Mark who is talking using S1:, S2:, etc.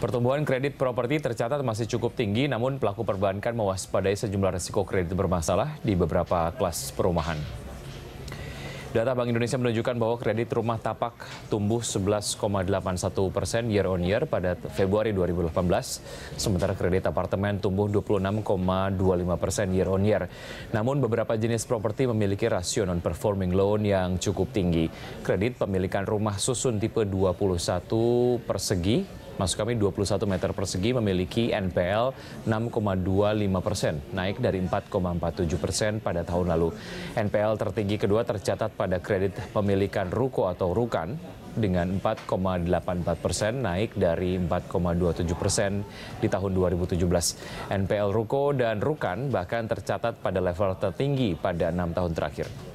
S1: Pertumbuhan kredit properti tercatat masih cukup tinggi, namun pelaku perbankan mewaspadai sejumlah risiko kredit bermasalah di beberapa kelas perumahan. Data Bank Indonesia menunjukkan bahwa kredit rumah tapak tumbuh 11,81 persen year on year pada Februari 2018, sementara kredit apartemen tumbuh 26,25 persen year on year. Namun beberapa jenis properti memiliki rasio non-performing loan yang cukup tinggi. Kredit pemilikan rumah susun tipe 21 persegi maksud kami 21 meter persegi memiliki NPL 6,25 persen, naik dari 4,47 persen pada tahun lalu. NPL tertinggi kedua tercatat pada kredit pemilikan ruko atau rukan dengan 4,84 persen naik dari 4,27 persen di tahun 2017. NPL Ruko dan Rukan bahkan tercatat pada level tertinggi pada enam tahun terakhir.